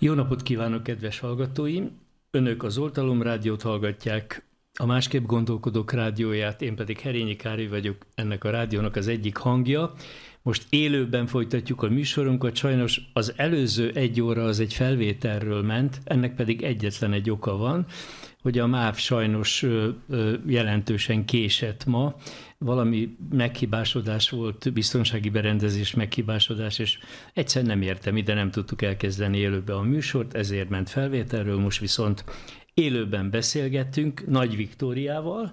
Jó napot kívánok, kedves hallgatóim! Önök az Oltalom Rádiót hallgatják, a Másképp Gondolkodók rádióját, én pedig Herényi Kári vagyok, ennek a rádiónak az egyik hangja. Most élőben folytatjuk a műsorunkat, sajnos az előző egy óra az egy felvételről ment, ennek pedig egyetlen egy oka van, hogy a MÁV sajnos jelentősen késett ma, valami meghibásodás volt, biztonsági berendezés meghibásodás, és egyszer nem értem, ide nem tudtuk elkezdeni élőbe a műsort, ezért ment felvételről, most viszont élőben beszélgettünk Nagy Viktóriával,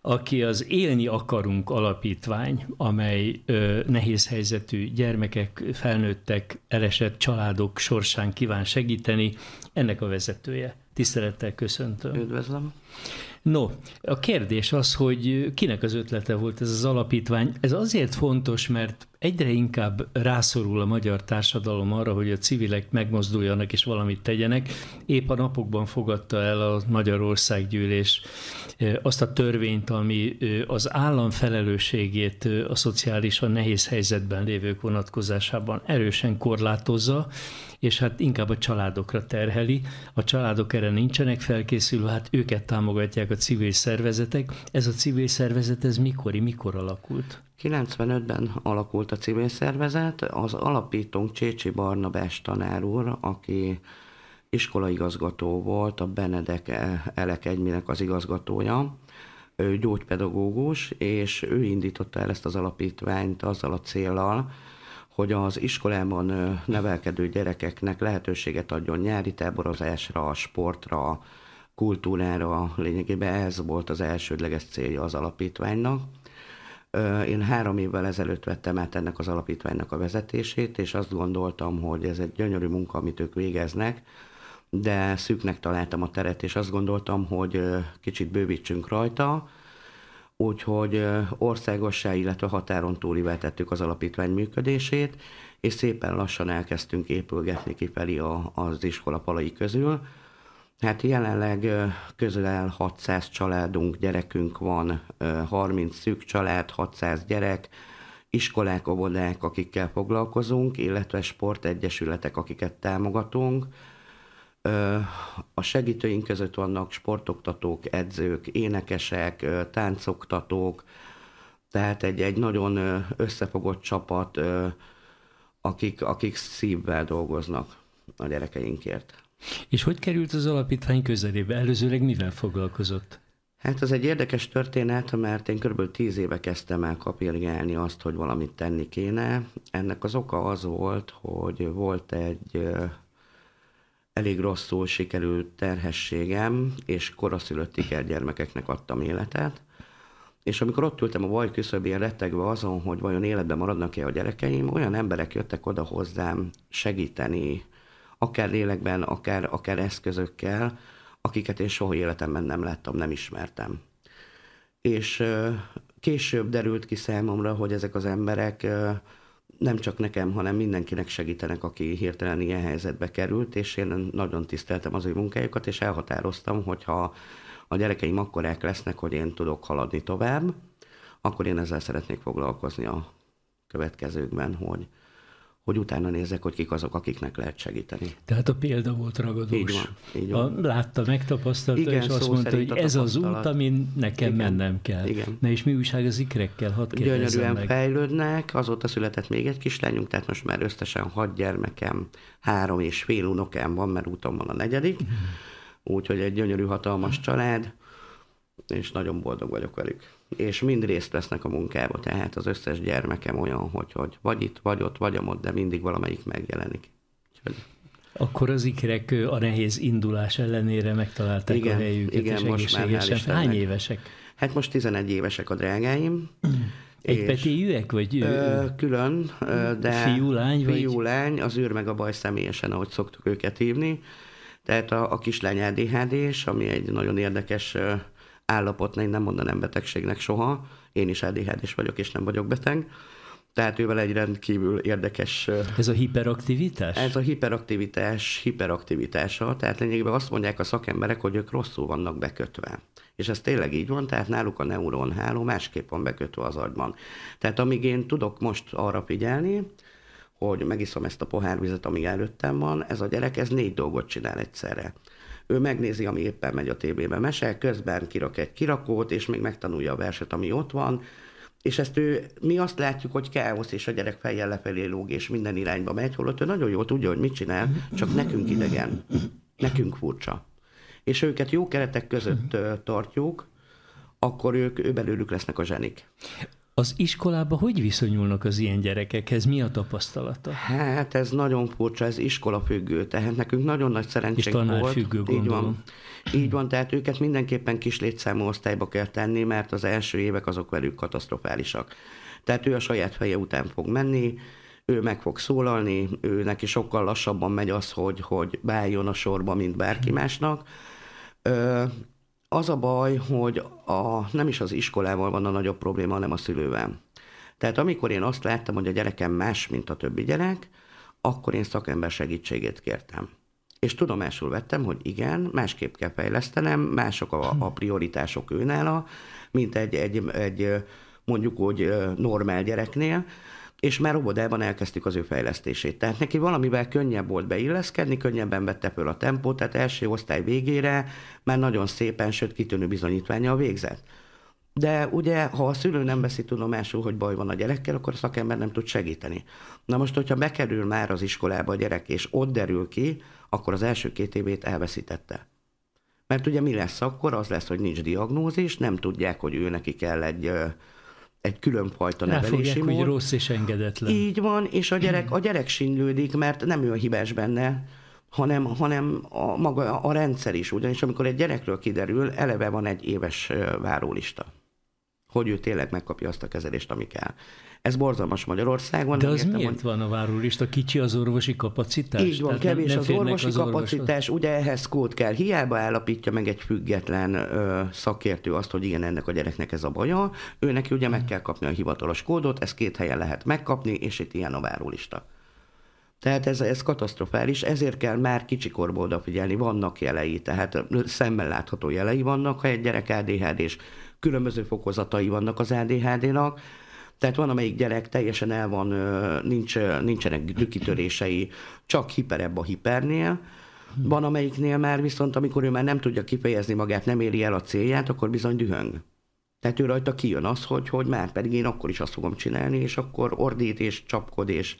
aki az Élni Akarunk Alapítvány, amely ö, nehéz helyzetű gyermekek, felnőttek, elesett családok sorsán kíván segíteni, ennek a vezetője. Tisztelettel köszöntöm. Üdvözlöm. No, a kérdés az, hogy kinek az ötlete volt ez az alapítvány. Ez azért fontos, mert egyre inkább rászorul a magyar társadalom arra, hogy a civilek megmozduljanak és valamit tegyenek. Épp a napokban fogadta el a Magyarországgyűlés eh, azt a törvényt, ami eh, az állam felelősségét eh, a szociálisan nehéz helyzetben lévők vonatkozásában erősen korlátozza, és hát inkább a családokra terheli. A családok erre nincsenek felkészülve, hát őket támogatják a civil szervezetek. Ez a civil szervezet, ez mikori, mikor alakult? 95-ben alakult a civil szervezet, az alapítónk Csécsi Barnabás tanár úr, aki iskolaigazgató volt, a Benedek Elek Egyminek az igazgatója, ő gyógypedagógus, és ő indította el ezt az alapítványt azzal a céllal, hogy az iskolában nevelkedő gyerekeknek lehetőséget adjon nyári táborozásra, sportra, kultúrára, lényegében ez volt az elsődleges célja az alapítványnak. Én három évvel ezelőtt vettem át ennek az alapítványnak a vezetését, és azt gondoltam, hogy ez egy gyönyörű munka, amit ők végeznek, de szűknek találtam a teret, és azt gondoltam, hogy kicsit bővítsünk rajta, úgyhogy országossá, illetve határon túli vetettük az alapítvány működését, és szépen lassan elkezdtünk épülgetni kifelé a, az iskola palai közül. Hát jelenleg közel 600 családunk, gyerekünk van, 30 szűk család, 600 gyerek, iskolák, óvodák, akikkel foglalkozunk, illetve sportegyesületek, akiket támogatunk, a segítőink között vannak sportoktatók, edzők, énekesek, táncoktatók, tehát egy, egy nagyon összefogott csapat, akik, akik szívvel dolgoznak a gyerekeinkért. És hogy került az alapítvány közelébe? Előzőleg mivel foglalkozott? Hát ez egy érdekes történet, mert én körülbelül tíz éve kezdtem el kapirgálni azt, hogy valamit tenni kéne. Ennek az oka az volt, hogy volt egy elég rosszul sikerült terhességem, és koraszülött gyermekeknek adtam életet, és amikor ott ültem a vaj küszöbén rettegve azon, hogy vajon életben maradnak-e a gyerekeim, olyan emberek jöttek oda hozzám segíteni, akár lélekben, akár, akár eszközökkel, akiket én soha életemben nem láttam, nem ismertem. És később derült ki számomra, hogy ezek az emberek nem csak nekem, hanem mindenkinek segítenek, aki hirtelen ilyen helyzetbe került, és én nagyon tiszteltem az ő munkájukat, és elhatároztam, hogy ha a gyerekeim akkorák lesznek, hogy én tudok haladni tovább, akkor én ezzel szeretnék foglalkozni a következőkben, hogy, hogy utána nézzek, hogy kik azok, akiknek lehet segíteni. Tehát a példa volt ragadós. Így van, így van. A, látta, megtapasztalta, Igen, és azt mondta, hogy ez az út, amin nekem Igen. mennem kell. Igen. Na és mi újság az ikrekkel? Hadd Gyönyörűen meg. fejlődnek, azóta született még egy kislányunk, tehát most már összesen hat gyermekem, három és fél unokám van, mert úton van a negyedik, mhm. úgyhogy egy gyönyörű, hatalmas család, és nagyon boldog vagyok velük és mind részt vesznek a munkába, tehát az összes gyermekem olyan, hogy, hogy vagy itt, vagy ott, vagy amott, de mindig valamelyik megjelenik. Úgyhogy... Akkor az ikrek a nehéz indulás ellenére megtalálták igen, a helyüket, igen, és most már Hány évesek? Hát most 11 évesek a drágáim. Egy petéjűek, vagy? Ö, külön, de fiú, lány, fiú, vagy? lány, az űr meg a baj személyesen, ahogy szoktuk őket hívni. Tehát a, a kislány ADHD-s, ami egy nagyon érdekes állapotnál én nem mondanám betegségnek soha, én is adhd is vagyok, és nem vagyok beteg, tehát ővel egy rendkívül érdekes... Ez a hiperaktivitás? Ez a hiperaktivitás hiperaktivitása, tehát lényegében azt mondják a szakemberek, hogy ők rosszul vannak bekötve. És ez tényleg így van, tehát náluk a neuronháló másképp van bekötve az agyban. Tehát amíg én tudok most arra figyelni, hogy megiszom ezt a pohárvizet, ami előttem van, ez a gyerek, ez négy dolgot csinál egyszerre ő megnézi, ami éppen megy a tévébe mese, közben kirak egy kirakót, és még megtanulja a verset, ami ott van, és ezt ő, mi azt látjuk, hogy káosz, és a gyerek fejjel lefelé lóg, és minden irányba megy, holott ő nagyon jól tudja, hogy mit csinál, csak nekünk idegen, nekünk furcsa. És őket jó keretek között tartjuk, akkor ők ő belőlük lesznek a zsenik. Az iskolába hogy viszonyulnak az ilyen gyerekekhez? Mi a tapasztalata? Hát ez nagyon furcsa, ez iskola függő, tehát nekünk nagyon nagy szerencsénk és tanár volt. Függő, gondolom. Így van. Így van, tehát őket mindenképpen kis létszámú osztályba kell tenni, mert az első évek azok velük katasztrofálisak. Tehát ő a saját feje után fog menni, ő meg fog szólalni, ő neki sokkal lassabban megy az, hogy, hogy beálljon a sorba, mint bárki mhm. másnak az a baj, hogy a, nem is az iskolával van a nagyobb probléma, hanem a szülővel. Tehát amikor én azt láttam, hogy a gyerekem más, mint a többi gyerek, akkor én szakember segítségét kértem. És tudomásul vettem, hogy igen, másképp kell fejlesztenem, mások a, a prioritások őnála, mint egy, egy, egy mondjuk úgy normál gyereknél, és már óvodában elkezdtük az ő fejlesztését. Tehát neki valamivel könnyebb volt beilleszkedni, könnyebben vette föl a tempót, tehát első osztály végére már nagyon szépen, sőt kitűnő bizonyítványa végzett. De ugye, ha a szülő nem veszi tudomásul, hogy baj van a gyerekkel, akkor a szakember nem tud segíteni. Na most, hogyha bekerül már az iskolába a gyerek, és ott derül ki, akkor az első két évét elveszítette. Mert ugye mi lesz akkor? Az lesz, hogy nincs diagnózis, nem tudják, hogy ő neki kell egy egy különfajta nevelési mód. hogy rossz és engedetlen. Így van, és a gyerek, a gyerek sinlődik, mert nem ő a hibás benne, hanem, hanem a, maga a rendszer is. Ugyanis amikor egy gyerekről kiderül, eleve van egy éves várólista, hogy ő tényleg megkapja azt a kezelést, ami kell. Ez borzalmas Magyarországon. De az értem, miért hogy... van a várólista? Kicsi az orvosi kapacitás? Így van, Tehát kevés nem, nem az orvosi az kapacitás, Orvosod? ugye ehhez kód kell. Hiába állapítja meg egy független ö, szakértő azt, hogy igen, ennek a gyereknek ez a baja, Őnek ugye meg kell kapni a hivatalos kódot, ezt két helyen lehet megkapni, és itt ilyen a várólista. Tehát ez, ez katasztrofális, ezért kell már kicsikorból odafigyelni, vannak jelei, tehát szemmel látható jelei vannak, ha egy gyerek ADHD-s, különböző fokozatai vannak az ADHD-nak, tehát van, amelyik gyerek teljesen el van, nincs, nincsenek dükkitörései, csak hiperebb a hipernél, van, amelyiknél már viszont, amikor ő már nem tudja kifejezni magát, nem éri el a célját, akkor bizony dühöng. Tehát ő rajta kijön az, hogy, hogy már pedig én akkor is azt fogom csinálni, és akkor ordít, és csapkod, és,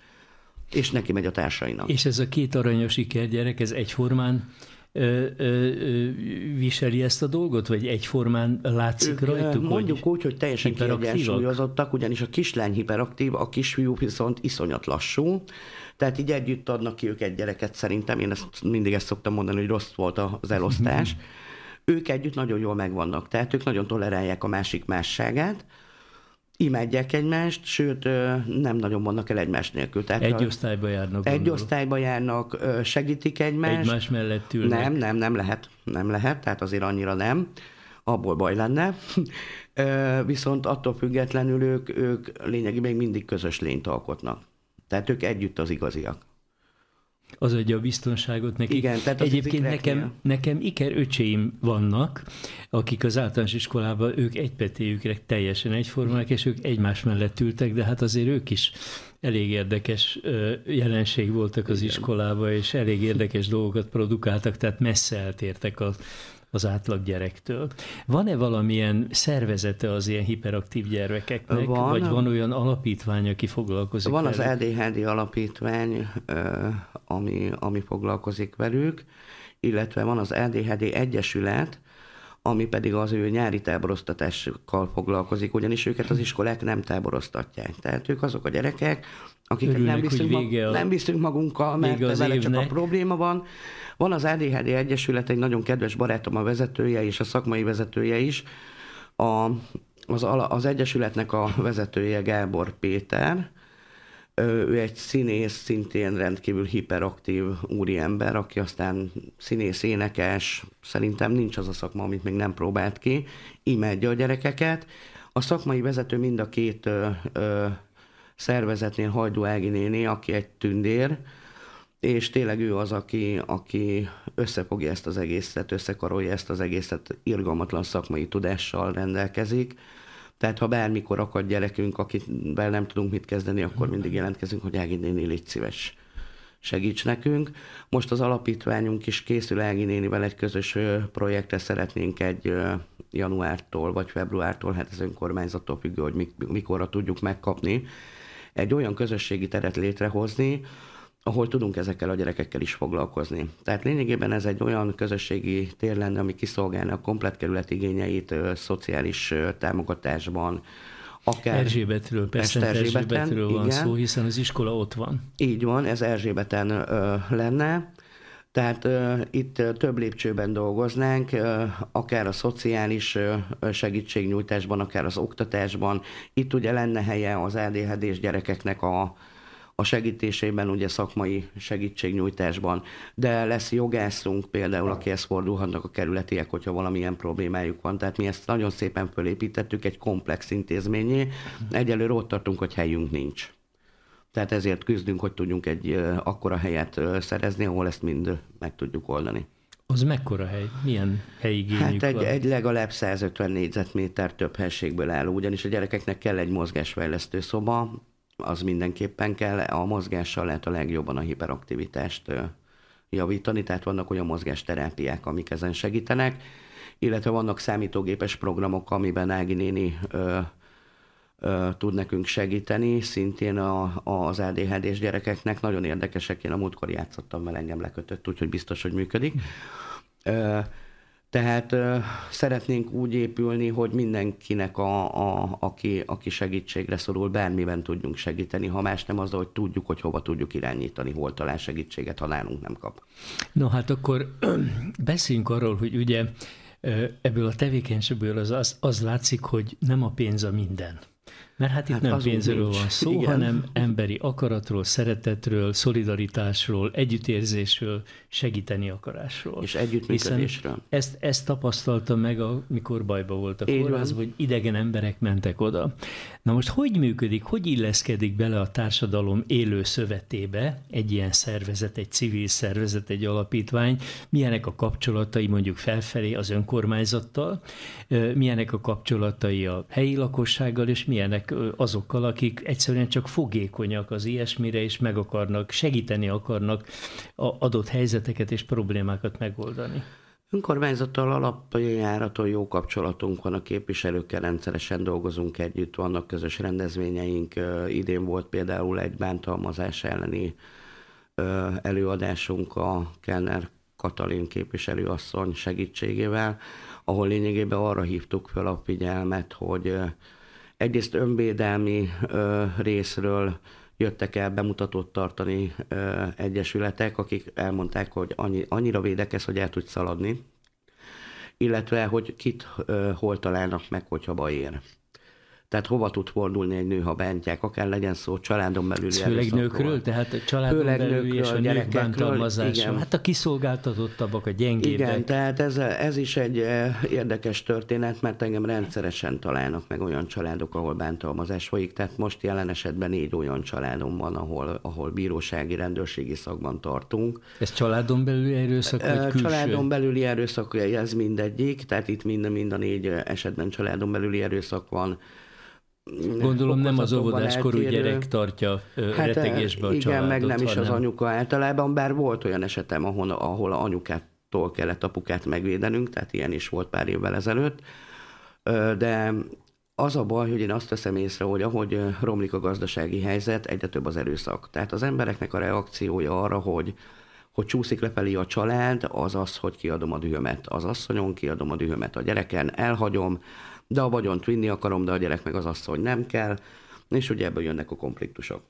és neki megy a társainak. És ez a két aranyos sikergyerek, ez egyformán ö, ö, viseli ezt a dolgot, vagy egyformán látszik ők, rajtuk? Mondjuk hogy úgy, hogy teljesen kiegyensúlyozottak, ugyanis a kislány hiperaktív, a kisfiú viszont iszonyat lassú, tehát így együtt adnak ki ők egy gyereket szerintem, én ezt mindig ezt szoktam mondani, hogy rossz volt az elosztás. ők együtt nagyon jól megvannak, tehát ők nagyon tolerálják a másik másságát, imádják egymást, sőt, nem nagyon vannak el egymás nélkül. Tehát egy osztályba járnak. Egy osztályba járnak, segítik egymást. Egymás mellett ülnek. Nem, nem, nem lehet. Nem lehet, tehát azért annyira nem. Abból baj lenne. Viszont attól függetlenül ők, ők lényegében még mindig közös lényt alkotnak. Tehát ők együtt az igaziak az adja a biztonságot nekik. Igen, tehát Egyébként nekem, nekem iker öcséim vannak, akik az általános iskolában, ők egypetéjükre teljesen egyformák, és ők egymás mellett ültek, de hát azért ők is elég érdekes jelenség voltak az Igen. iskolába, és elég érdekes dolgokat produkáltak, tehát messze eltértek az az átlag gyerektől. Van-e valamilyen szervezete az ilyen hiperaktív gyermekeknek, van, vagy van olyan alapítvány, aki foglalkozik Van velük? az ADHD alapítvány, ami, ami foglalkozik velük, illetve van az ADHD Egyesület, ami pedig az ő nyári táboroztatással foglalkozik, ugyanis őket az iskolák nem táboroztatják. Tehát ők azok a gyerekek, akiket nem nem viszünk magunkkal, mert az vele évnek. csak a probléma van. Van az ADHD Egyesület, egy nagyon kedves barátom a vezetője és a szakmai vezetője is, a, az, az Egyesületnek a vezetője Gábor Péter, ő egy színész, szintén rendkívül hiperaktív úriember, aki aztán színész, énekes, szerintem nincs az a szakma, amit még nem próbált ki, imádja a gyerekeket. A szakmai vezető mind a két ö, ö, szervezetnél Hajdú Ági néni, aki egy tündér, és tényleg ő az, aki, aki összefogja ezt az egészet, összekarolja ezt az egészet, irgalmatlan szakmai tudással rendelkezik, tehát ha bármikor akad gyerekünk, akivel nem tudunk mit kezdeni, akkor mindig jelentkezünk, hogy Ági néni, légy szíves segíts nekünk. Most az alapítványunk is készül Ági nénivel egy közös projektre, szeretnénk egy januártól vagy februártól, hát ez önkormányzattól függő, hogy mikorra tudjuk megkapni, egy olyan közösségi teret létrehozni, ahol tudunk ezekkel a gyerekekkel is foglalkozni. Tehát lényegében ez egy olyan közösségi tér lenne, ami kiszolgálna a komplet kerület igényeit ö, szociális ö, támogatásban, akár... Erzsébetről, persze Erzsébeten, Erzsébetről van igen. szó, hiszen az iskola ott van. Így van, ez Erzsébeten ö, lenne. Tehát ö, itt több lépcsőben dolgoznánk, ö, akár a szociális ö, segítségnyújtásban, akár az oktatásban. Itt ugye lenne helye az ADHD-s gyerekeknek a, a segítésében, ugye szakmai segítségnyújtásban, de lesz jogászunk például, akihez fordulhatnak a kerületiek, hogyha valamilyen problémájuk van. Tehát mi ezt nagyon szépen fölépítettük egy komplex intézményé. Egyelőre ott tartunk, hogy helyünk nincs. Tehát ezért küzdünk, hogy tudjunk egy akkora helyet szerezni, ahol ezt mind meg tudjuk oldani. Az mekkora hely? Milyen helyigényük hát egy, van? egy legalább 150 négyzetméter több helységből álló, ugyanis a gyerekeknek kell egy mozgásfejlesztő szoba, az mindenképpen kell. A mozgással lehet a legjobban a hiperaktivitást javítani, tehát vannak olyan mozgásterápiák, amik ezen segítenek, illetve vannak számítógépes programok, amiben Ági néni ö, ö, tud nekünk segíteni, szintén a, az ADHD-s gyerekeknek nagyon érdekesek, én a múltkor játszottam, mert engem lekötött, úgyhogy biztos, hogy működik. Ö, tehát szeretnénk úgy épülni, hogy mindenkinek, a, a, aki, aki segítségre szorul, bármiben tudjunk segíteni, ha más nem az, hogy tudjuk, hogy hova tudjuk irányítani, hol talál segítséget, ha nálunk nem kap. No hát akkor beszéljünk arról, hogy ugye ebből a tevékenységből az, az, az látszik, hogy nem a pénz a minden mert hát itt hát nem pénzről van szó, Igen. hanem emberi akaratról, szeretetről, szolidaritásról, együttérzésről, segíteni akarásról. És együttműködésről. ezt, ezt tapasztalta meg, amikor bajba volt a kórház, hogy idegen emberek mentek oda. Na most hogy működik, hogy illeszkedik bele a társadalom élő szövetébe egy ilyen szervezet, egy civil szervezet, egy alapítvány, milyenek a kapcsolatai mondjuk felfelé az önkormányzattal, milyenek a kapcsolatai a helyi lakossággal, és milyenek élek azokkal, akik egyszerűen csak fogékonyak az ilyesmire, és meg akarnak, segíteni akarnak a adott helyzeteket és problémákat megoldani. Önkormányzattal alapjáraton jó kapcsolatunk van a képviselőkkel, rendszeresen dolgozunk együtt, vannak közös rendezvényeink. Idén volt például egy bántalmazás elleni előadásunk a Kenner Katalin képviselőasszony segítségével, ahol lényegében arra hívtuk fel a figyelmet, hogy Egyrészt önvédelmi ö, részről jöttek el bemutatót tartani ö, egyesületek, akik elmondták, hogy annyi, annyira védekez, hogy el tudsz szaladni, illetve hogy kit ö, hol találnak meg, hogyha baj ér. Tehát hova tud fordulni egy nő, ha bántják, akár legyen szó családon belül. Főleg nőkről, tehát a családon Főleg belül nőkről, és a nők bántalmazása. Hát a kiszolgáltatottabbak, a gyengébbek. Igen, tehát ez, ez is egy eh, érdekes történet, mert engem rendszeresen találnak meg olyan családok, ahol bántalmazás folyik. Tehát most jelen esetben négy olyan családom van, ahol, ahol bírósági, rendőrségi szakban tartunk. Ez családon belüli erőszak, eh, vagy külső? Családon belüli erőszak, ez mindegyik, tehát itt mind, mind a négy eh, esetben családon belüli erőszak van, Gondolom nem az óvodáskorú eltérő. gyerek tartja hát, retegésbe a Igen, családot, meg nem hanem... is az anyuka általában, bár volt olyan esetem, ahol, ahol a anyukától kellett apukát megvédenünk, tehát ilyen is volt pár évvel ezelőtt, de az a baj, hogy én azt teszem észre, hogy ahogy romlik a gazdasági helyzet, egyre több az erőszak. Tehát az embereknek a reakciója arra, hogy hogy csúszik lefelé a család, az az, hogy kiadom a dühömet az asszonyon, kiadom a dühömet a gyereken, elhagyom, de a vagyont vinni akarom, de a gyerek meg az asszony nem kell, és ugye ebből jönnek a konfliktusok.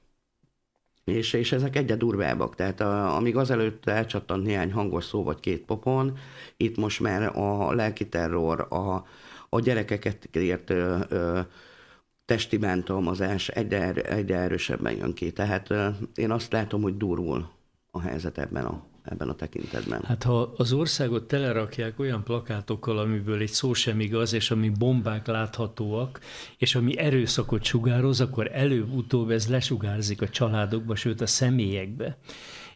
És, és ezek egyre durvábbak, tehát a, amíg azelőtt elcsattant néhány hangos szó vagy két popon, itt most már a lelki terror, a, a gyerekeket ért ö, ö, testi bántalmazás egyre, egyre erősebben jön ki. Tehát ö, én azt látom, hogy durul a helyzet ebben a ebben a tekintetben. Hát ha az országot telerakják olyan plakátokkal, amiből egy szó sem igaz, és ami bombák láthatóak, és ami erőszakot sugároz, akkor előbb-utóbb ez lesugárzik a családokba, sőt a személyekbe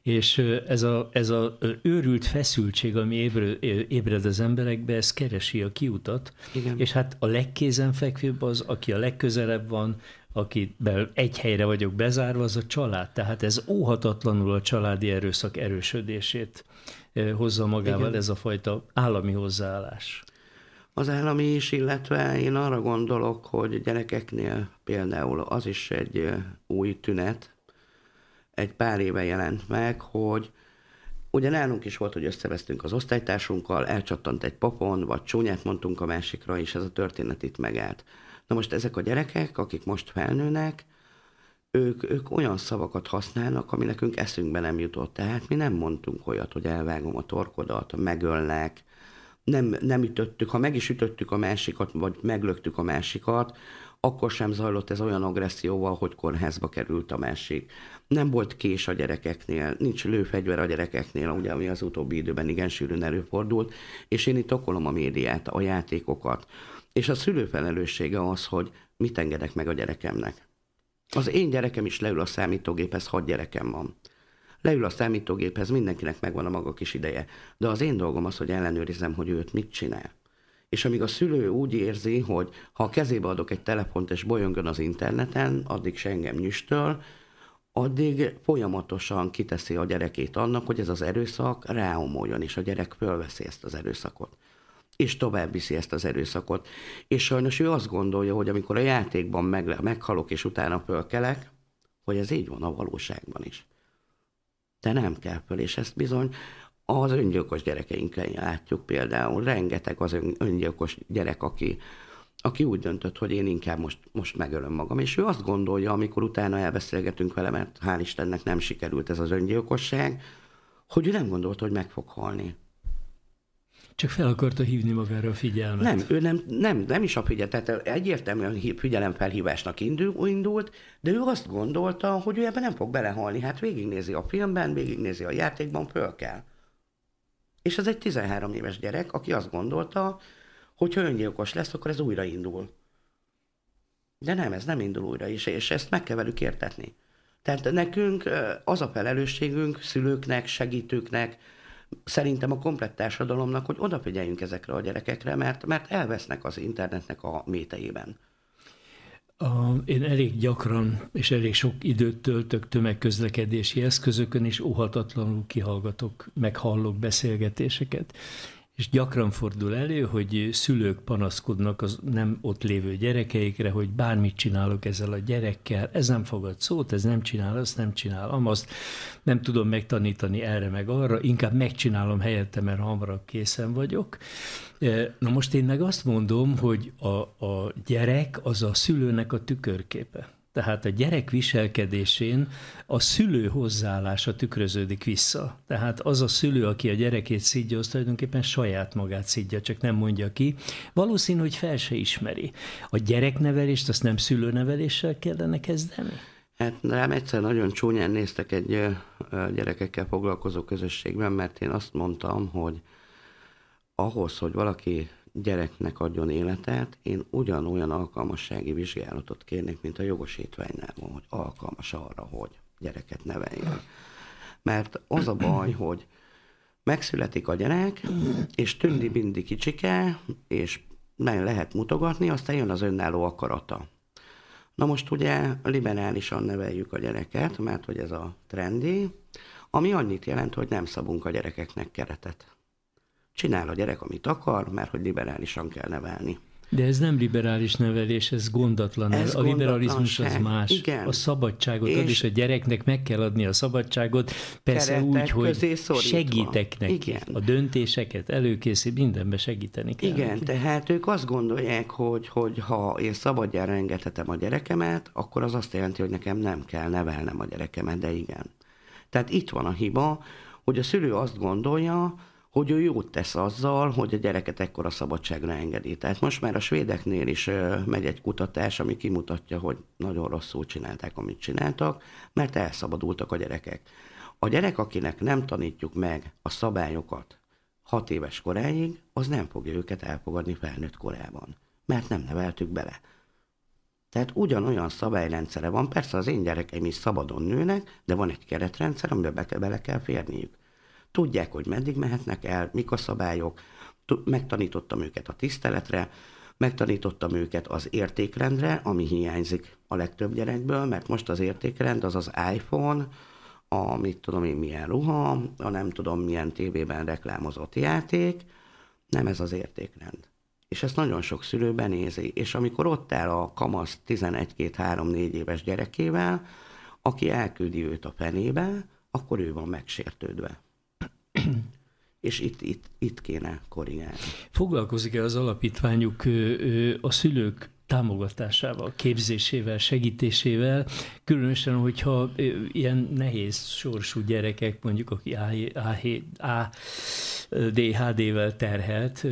és ez a, ez a őrült feszültség, ami ébre, ébred az emberekbe, ez keresi a kiutat, Igen. és hát a legkézenfekvőbb az, aki a legközelebb van akivel egy helyre vagyok bezárva, az a család. Tehát ez óhatatlanul a családi erőszak erősödését hozza magával Igen. ez a fajta állami hozzáállás. Az állami is, illetve én arra gondolok, hogy gyerekeknél például az is egy új tünet, egy pár éve jelent meg, hogy ugye nálunk is volt, hogy összevesztünk az osztálytársunkkal, elcsattant egy papon, vagy csúnyát mondtunk a másikra, és ez a történet itt megállt. Na most ezek a gyerekek, akik most felnőnek, ők, ők olyan szavakat használnak, ami nekünk eszünkbe nem jutott. Tehát mi nem mondtunk olyat, hogy elvágom a torkodat, megöllek, nem, nem ütöttük, ha meg is ütöttük a másikat, vagy meglöktük a másikat, akkor sem zajlott ez olyan agresszióval, hogy kórházba került a másik. Nem volt kés a gyerekeknél, nincs lőfegyver a gyerekeknél, ugye, ami az utóbbi időben igen sűrűn előfordult, és én itt okolom a médiát, a játékokat. És a szülő felelőssége az, hogy mit engedek meg a gyerekemnek. Az én gyerekem is leül a számítógéphez, hat gyerekem van. Leül a számítógéphez, mindenkinek megvan a maga kis ideje, de az én dolgom az, hogy ellenőrizem, hogy őt mit csinál. És amíg a szülő úgy érzi, hogy ha a kezébe adok egy telefont és bolyongon az interneten, addig se engem nyüstöl, addig folyamatosan kiteszi a gyerekét annak, hogy ez az erőszak ráomoljon, és a gyerek fölveszi ezt az erőszakot és tovább viszi ezt az erőszakot. És sajnos ő azt gondolja, hogy amikor a játékban meg, meghalok, és utána fölkelek, hogy ez így van a valóságban is. De nem kell föl, és ezt bizony az öngyilkos gyerekeinkkel látjuk például. Rengeteg az öngyilkos gyerek, aki, aki úgy döntött, hogy én inkább most, most megölöm magam. És ő azt gondolja, amikor utána elbeszélgetünk vele, mert hál' Istennek nem sikerült ez az öngyilkosság, hogy ő nem gondolta, hogy meg fog halni. Csak fel akarta hívni magára a figyelmet. Nem, ő nem, nem, nem is a figyelmet, tehát egyértelműen figyelemfelhívásnak indult, de ő azt gondolta, hogy ő ebben nem fog belehalni. Hát végignézi a filmben, végignézi a játékban, föl kell. És ez egy 13 éves gyerek, aki azt gondolta, hogy ha öngyilkos lesz, akkor ez újraindul. De nem, ez nem indul újra, és, és ezt meg kell velük értetni. Tehát nekünk az a felelősségünk, szülőknek, segítőknek, szerintem a komplett társadalomnak, hogy odafigyeljünk ezekre a gyerekekre, mert, mert elvesznek az internetnek a métejében. A, én elég gyakran és elég sok időt töltök tömegközlekedési eszközökön, és óhatatlanul kihallgatok, meghallok beszélgetéseket. És gyakran fordul elő, hogy szülők panaszkodnak az nem ott lévő gyerekeikre, hogy bármit csinálok ezzel a gyerekkel, ez nem fogad szót, ez nem csinál, azt nem csinál, amazt nem tudom megtanítani erre meg arra, inkább megcsinálom helyette, mert hamarabb készen vagyok. E, na most én meg azt mondom, hogy a, a gyerek az a szülőnek a tükörképe. Tehát a gyerek viselkedésén a szülő hozzáállása tükröződik vissza. Tehát az a szülő, aki a gyerekét szidja, az tulajdonképpen saját magát szidja, csak nem mondja ki. Valószínű, hogy fel se ismeri. A gyereknevelést azt nem szülőneveléssel kellene kezdeni? Hát rám egyszer nagyon csúnyán néztek egy gyerekekkel foglalkozó közösségben, mert én azt mondtam, hogy ahhoz, hogy valaki gyereknek adjon életet, én ugyanolyan alkalmassági vizsgálatot kérnék, mint a jogosítványnál van, hogy alkalmas arra, hogy gyereket neveljen. Mert az a baj, hogy megszületik a gyerek, és tündi mindig kicsike, és nem lehet mutogatni, aztán jön az önálló akarata. Na most ugye liberálisan neveljük a gyereket, mert hogy ez a trendi, ami annyit jelent, hogy nem szabunk a gyerekeknek keretet. Csinál a gyerek, amit akar, mert hogy liberálisan kell nevelni. De ez nem liberális nevelés, ez gondatlan. Ez a liberalizmus az más. Igen. A szabadságot és ad, és a gyereknek meg kell adni a szabadságot, persze úgy, hogy segítek neki. Igen. A döntéseket előkészít, mindenbe segíteni kell. Igen, neki. tehát ők azt gondolják, hogy, hogy ha én szabadjára engedhetem a gyerekemet, akkor az azt jelenti, hogy nekem nem kell nevelnem a gyerekemet, de igen. Tehát itt van a hiba, hogy a szülő azt gondolja, hogy ő jót tesz azzal, hogy a gyereket ekkora szabadságra engedi. Tehát most már a svédeknél is megy egy kutatás, ami kimutatja, hogy nagyon rosszul csinálták, amit csináltak, mert elszabadultak a gyerekek. A gyerek, akinek nem tanítjuk meg a szabályokat hat éves koráig, az nem fogja őket elfogadni felnőtt korában, mert nem neveltük bele. Tehát ugyanolyan szabályrendszere van, persze az én gyerekeim is szabadon nőnek, de van egy keretrendszer, amiben be, bele kell férniük. Tudják, hogy meddig mehetnek el, mik a szabályok, megtanítottam őket a tiszteletre, megtanítottam őket az értékrendre, ami hiányzik a legtöbb gyerekből, mert most az értékrend az az iPhone, a mit tudom én milyen ruha, a nem tudom milyen tévében reklámozott játék, nem ez az értékrend. És ezt nagyon sok szülő benézi. És amikor ott áll a kamasz 11-2-3-4 éves gyerekével, aki elküldi őt a fenébe, akkor ő van megsértődve. és itt, itt, itt kéne korrigálni. Foglalkozik-e az alapítványuk a szülők támogatásával, képzésével, segítésével, különösen, hogyha ilyen nehéz sorsú gyerekek, mondjuk aki ADHD-vel terhelt,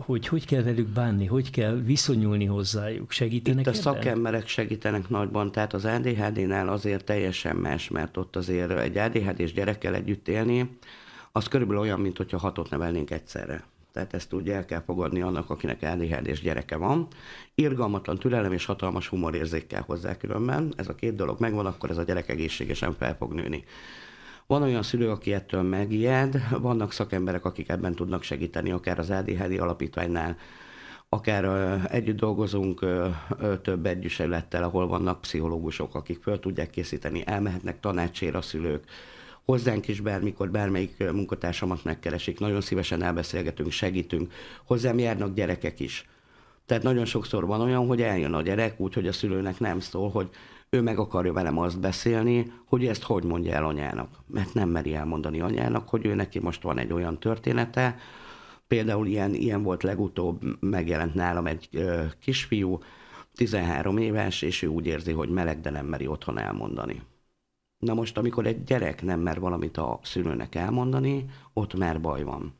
hogy hogy kell velük bánni, hogy kell viszonyulni hozzájuk, segítenek Itt a ebben? szakemberek segítenek nagyban, tehát az ADHD-nál azért teljesen más, mert ott azért egy ADHD-s gyerekkel együtt élni, az körülbelül olyan, mint hogyha hatot nevelnénk egyszerre. Tehát ezt úgy el kell fogadni annak, akinek ADHD és gyereke van. Irgalmatlan türelem és hatalmas humorérzék kell hozzá különben. Ez a két dolog megvan, akkor ez a gyerek egészségesen fel fog nőni. Van olyan szülő, aki ettől megijed, vannak szakemberek, akik ebben tudnak segíteni, akár az ADHD alapítványnál, akár együtt dolgozunk több együselettel, ahol vannak pszichológusok, akik föl tudják készíteni, elmehetnek tanácsért a szülők, hozzánk is bármikor, bármelyik munkatársamat megkeresik, nagyon szívesen elbeszélgetünk, segítünk, hozzám járnak gyerekek is. Tehát nagyon sokszor van olyan, hogy eljön a gyerek, úgyhogy a szülőnek nem szól, hogy ő meg akarja velem azt beszélni, hogy ezt hogy mondja el anyának. Mert nem meri elmondani anyának, hogy ő neki most van egy olyan története, például ilyen, ilyen volt legutóbb, megjelent nálam egy ö, kisfiú, 13 éves, és ő úgy érzi, hogy meleg, de nem meri otthon elmondani. Na most, amikor egy gyerek nem mer valamit a szülőnek elmondani, ott már baj van.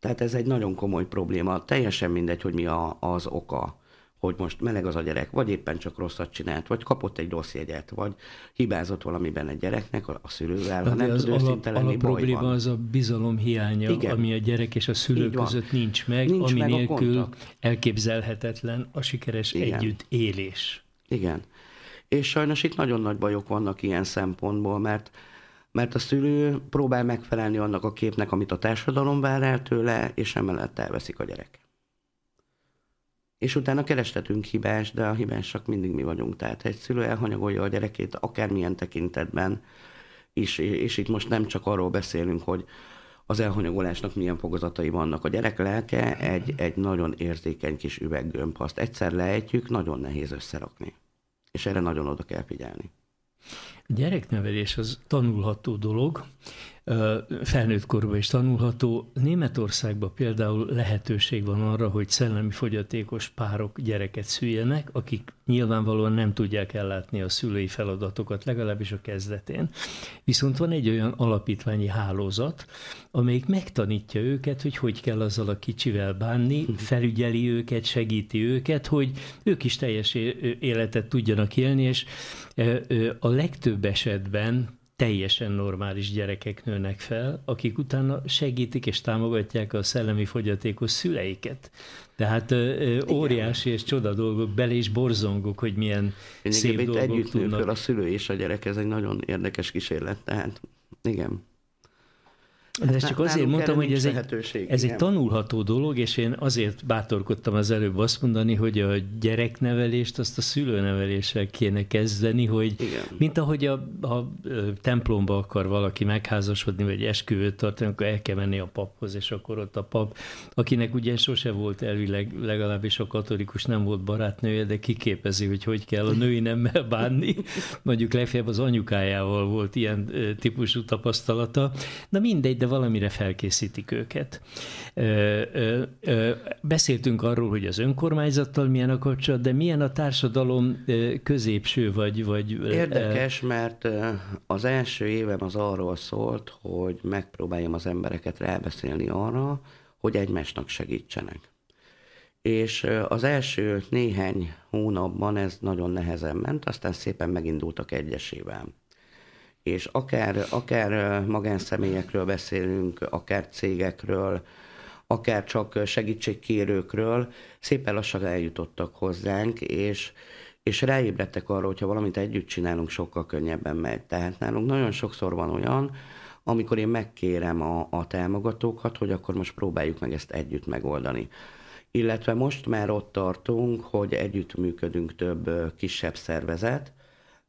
Tehát ez egy nagyon komoly probléma. Teljesen mindegy, hogy mi a, az oka, hogy most meleg az a gyerek, vagy éppen csak rosszat csinált, vagy kapott egy rossz jegyet, vagy hibázott valamiben egy gyereknek a szülővel. Ha nem az alap, alap probléma van. az a bizalom hiánya, Igen. ami a gyerek és a szülő között nincs meg, nincs ami meg nélkül elképzelhetetlen a sikeres Igen. élés. Igen és sajnos itt nagyon nagy bajok vannak ilyen szempontból, mert mert a szülő próbál megfelelni annak a képnek, amit a társadalom vár el tőle, és emellett elveszik a gyerek. És utána kerestetünk hibás, de a hibásak mindig mi vagyunk. Tehát egy szülő elhanyagolja a gyerekét akármilyen tekintetben, és, és itt most nem csak arról beszélünk, hogy az elhanyagolásnak milyen fokozatai vannak. A gyerek lelke egy, egy nagyon érzékeny kis üveggömb. Ha azt egyszer leejtjük, nagyon nehéz összerakni és erre nagyon oda kell figyelni. A gyereknevelés az tanulható dolog, felnőtt korban is tanulható. Németországban például lehetőség van arra, hogy szellemi fogyatékos párok gyereket szüljenek, akik nyilvánvalóan nem tudják ellátni a szülői feladatokat, legalábbis a kezdetén. Viszont van egy olyan alapítványi hálózat, amelyik megtanítja őket, hogy hogy kell azzal a kicsivel bánni, mhm. felügyeli őket, segíti őket, hogy ők is teljes életet tudjanak élni, és a legtöbb esetben teljesen normális gyerekek nőnek fel, akik utána segítik és támogatják a szellemi fogyatékos szüleiket. Tehát óriási Igen. és csoda dolgok, bele is borzongok, hogy milyen Én szép dolgok együtt tudnak. Együtt a szülő és a gyerek, ez egy nagyon érdekes kísérlet, tehát igen. De ezt csak azért mondtam, hogy ez egy, ez egy tanulható dolog, és én azért bátorkodtam az előbb azt mondani, hogy a gyereknevelést azt a szülőneveléssel kéne kezdeni, hogy igen. mint ahogy a, a templomba akar valaki megházasodni, vagy esküvőt tartani, akkor el kell menni a paphoz, és akkor ott a pap, akinek ugye sose volt elvileg, legalábbis a katolikus nem volt barátnője, de kiképezi, hogy hogy kell a női nemmel bánni. Mondjuk legfeljebb az anyukájával volt ilyen típusú tapasztalata. Na mindegy, de de valamire felkészítik őket. Beszéltünk arról, hogy az önkormányzattal milyen a kapcsolat, de milyen a társadalom középső vagy... vagy Érdekes, mert az első évem az arról szólt, hogy megpróbáljam az embereket rábeszélni arra, hogy egymásnak segítsenek. És az első néhány hónapban ez nagyon nehezen ment, aztán szépen megindultak egyesével és akár, akár magánszemélyekről beszélünk, akár cégekről, akár csak segítségkérőkről, szépen lassan eljutottak hozzánk, és, és ráébredtek arra, hogyha valamit együtt csinálunk, sokkal könnyebben megy. Tehát nálunk nagyon sokszor van olyan, amikor én megkérem a, a támogatókat, hogy akkor most próbáljuk meg ezt együtt megoldani. Illetve most már ott tartunk, hogy együttműködünk több kisebb szervezet,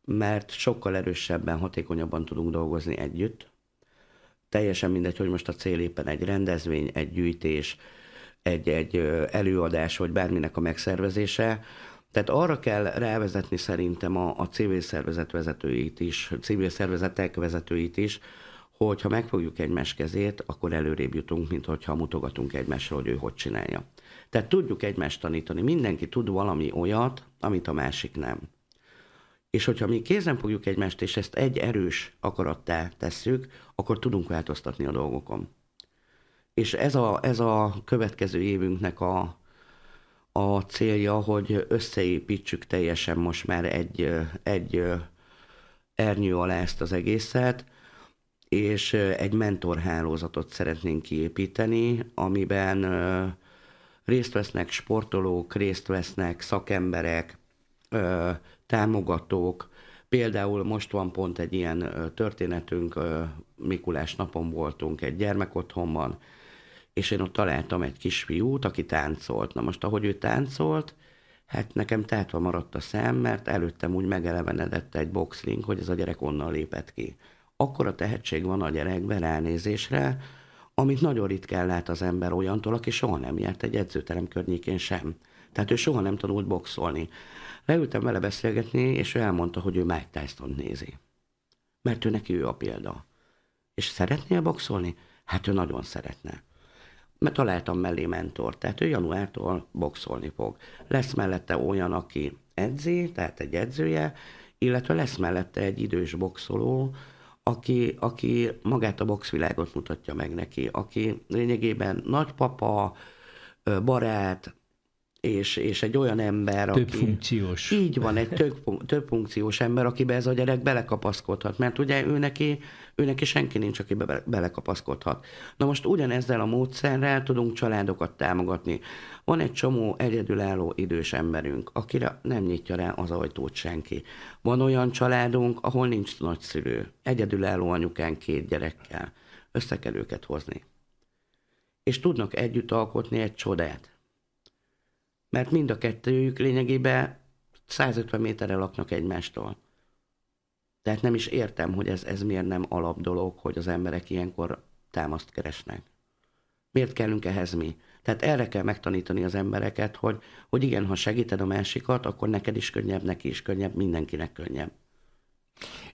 mert sokkal erősebben, hatékonyabban tudunk dolgozni együtt. Teljesen mindegy, hogy most a cél éppen egy rendezvény, egy gyűjtés, egy, egy előadás, vagy bárminek a megszervezése. Tehát arra kell rávezetni szerintem a, a civil szervezet vezetőit is, civil szervezetek vezetőit is, hogy ha megfogjuk egymás kezét, akkor előrébb jutunk, mint hogyha mutogatunk egymásra, hogy ő hogy csinálja. Tehát tudjuk egymást tanítani. Mindenki tud valami olyat, amit a másik nem. És hogyha mi kézen fogjuk egymást, és ezt egy erős akarattá tesszük, akkor tudunk változtatni a dolgokon. És ez a, ez a következő évünknek a, a célja, hogy összeépítsük teljesen most már egy, egy ernyő alá ezt az egészet, és egy mentorhálózatot szeretnénk kiépíteni, amiben részt vesznek sportolók, részt vesznek szakemberek, támogatók. Például most van pont egy ilyen történetünk, Mikulás napon voltunk egy gyermekotthonban, és én ott találtam egy kisfiút, aki táncolt. Na most, ahogy ő táncolt, hát nekem tátva maradt a szem, mert előttem úgy megelevenedett egy boxring, hogy ez a gyerek onnan lépett ki. Akkor a tehetség van a gyerekben ránézésre, amit nagyon ritkán lát az ember olyantól, aki soha nem járt egy edzőterem környékén sem. Tehát ő soha nem tanult boxolni. Leültem vele beszélgetni, és ő elmondta, hogy ő Mike tyson nézi. Mert ő neki ő a példa. És szeretnél boxolni? Hát ő nagyon szeretne. Mert találtam mellé mentor. tehát ő januártól boxolni fog. Lesz mellette olyan, aki edzi, tehát egy edzője, illetve lesz mellette egy idős boxoló, aki, aki magát a boxvilágot mutatja meg neki, aki lényegében nagypapa, barát, és, és egy olyan ember, több aki... funkciós. Így van, egy több, több funkciós ember, akibe ez a gyerek belekapaszkodhat, mert ugye ő neki, ő neki senki nincs, akibe belekapaszkodhat. Na most ugyanezzel a módszerrel tudunk családokat támogatni. Van egy csomó egyedülálló idős emberünk, akire nem nyitja rá az ajtót senki. Van olyan családunk, ahol nincs nagyszülő, egyedülálló anyukán két gyerekkel. Össze kell őket hozni. És tudnak együtt alkotni egy csodát mert mind a kettőjük lényegében 150 méterre laknak egymástól. Tehát nem is értem, hogy ez, ez miért nem alap dolog, hogy az emberek ilyenkor támaszt keresnek. Miért kellünk ehhez mi? Tehát erre kell megtanítani az embereket, hogy, hogy igen, ha segíted a másikat, akkor neked is könnyebb, neki is könnyebb, mindenkinek könnyebb.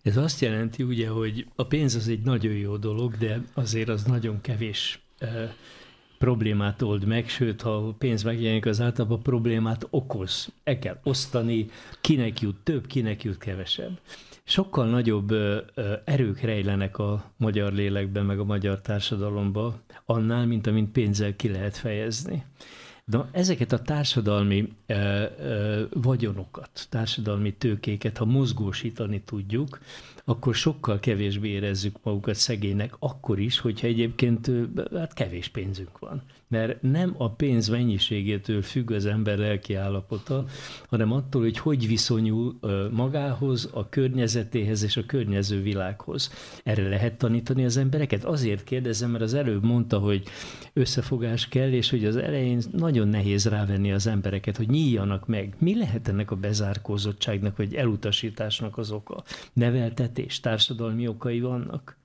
Ez azt jelenti ugye, hogy a pénz az egy nagyon jó dolog, de azért az nagyon kevés eh, problémát old meg, sőt, ha pénz megjelenik, az általában problémát okoz. El kell osztani, kinek jut több, kinek jut kevesebb. Sokkal nagyobb erők rejlenek a magyar lélekben, meg a magyar társadalomban, annál, mint amint pénzzel ki lehet fejezni. De ezeket a társadalmi ö, ö, vagyonokat, társadalmi tőkéket, ha mozgósítani tudjuk, akkor sokkal kevésbé érezzük magukat szegénynek, akkor is, hogyha egyébként hát kevés pénzünk van. Mert nem a pénz mennyiségétől függ az ember lelki állapota, hanem attól, hogy hogy viszonyul magához, a környezetéhez és a környező világhoz. Erre lehet tanítani az embereket? Azért kérdezem, mert az előbb mondta, hogy összefogás kell, és hogy az elején nagyon nehéz rávenni az embereket, hogy nyíljanak meg. Mi lehet ennek a bezárkózottságnak, vagy elutasításnak az oka? Neveltet féltés társadalmi okai vannak?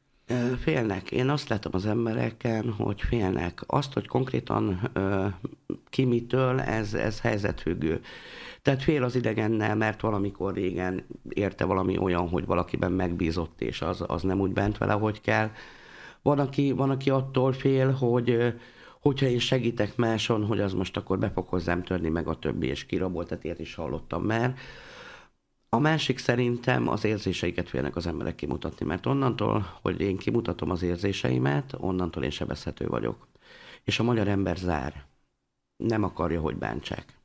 Félnek. Én azt látom az embereken, hogy félnek. Azt, hogy konkrétan ki mitől, ez, ez helyzetfüggő. Tehát fél az idegennel, mert valamikor régen érte valami olyan, hogy valakiben megbízott, és az, az nem úgy bent vele, hogy kell. Van aki, van, aki attól fél, hogy hogyha én segítek máson, hogy az most akkor be fog hozzám törni, meg a többi, és kirabolt, tehát ilyet is hallottam már a másik szerintem az érzéseiket félnek az emberek kimutatni, mert onnantól, hogy én kimutatom az érzéseimet, onnantól én sebezhető vagyok. És a magyar ember zár. Nem akarja, hogy bántsák.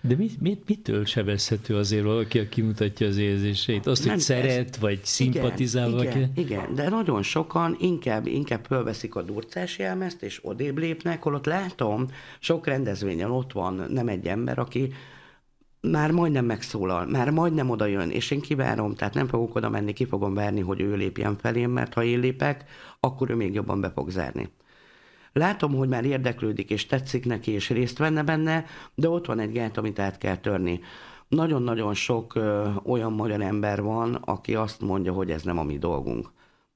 De mit, mit, mitől sebezhető azért valaki, aki kimutatja az érzéseit? Azt, nem, hogy szeret, ez... vagy szimpatizál igen, valaki? Igen, igen, de nagyon sokan inkább, inkább fölveszik a durcás jelmezt, és odébb lépnek, holott látom, sok rendezvényen ott van nem egy ember, aki már majdnem megszólal, már majdnem oda jön, és én kivárom, tehát nem fogok oda menni, ki fogom várni, hogy ő lépjen felém, mert ha én lépek, akkor ő még jobban be fog zárni. Látom, hogy már érdeklődik, és tetszik neki, és részt venne benne, de ott van egy gát, amit át kell törni. Nagyon-nagyon sok ö, olyan magyar ember van, aki azt mondja, hogy ez nem a mi dolgunk.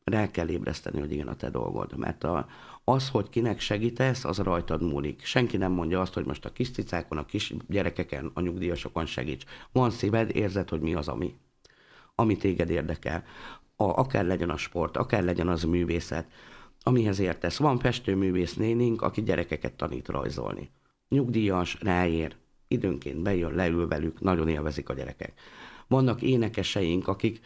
Rá kell ébreszteni, hogy igen, a te dolgod, mert a, az, hogy kinek segítesz, az rajtad múlik. Senki nem mondja azt, hogy most a kis cicákon, a kis gyerekeken, a nyugdíjasokon segíts. Van szíved, érzed, hogy mi az, ami, ami téged érdekel. A, akár legyen a sport, akár legyen az művészet, amihez értesz. Van festőművész nénink, aki gyerekeket tanít rajzolni. Nyugdíjas, ráér, időnként bejön, leül velük, nagyon élvezik a gyerekek. Vannak énekeseink, akik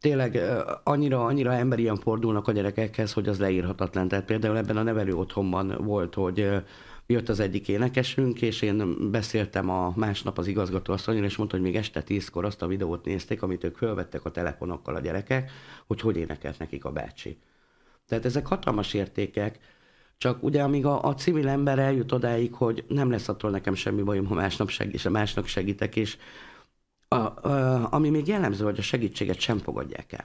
tényleg annyira, annyira emberien fordulnak a gyerekekhez, hogy az leírhatatlan. Tehát például ebben a nevelő otthonban volt, hogy jött az egyik énekesünk, és én beszéltem a másnap az igazgató igazgatóasszonyra, és mondta, hogy még este tízkor azt a videót nézték, amit ők fölvettek a telefonokkal a gyerekek, hogy hogy énekelt nekik a bácsi. Tehát ezek hatalmas értékek, csak ugye amíg a, a civil ember eljut odáig, hogy nem lesz attól nekem semmi bajom, ha másnap segít, és másnak segítek, és a, a, ami még jellemző, hogy a segítséget sem fogadják el.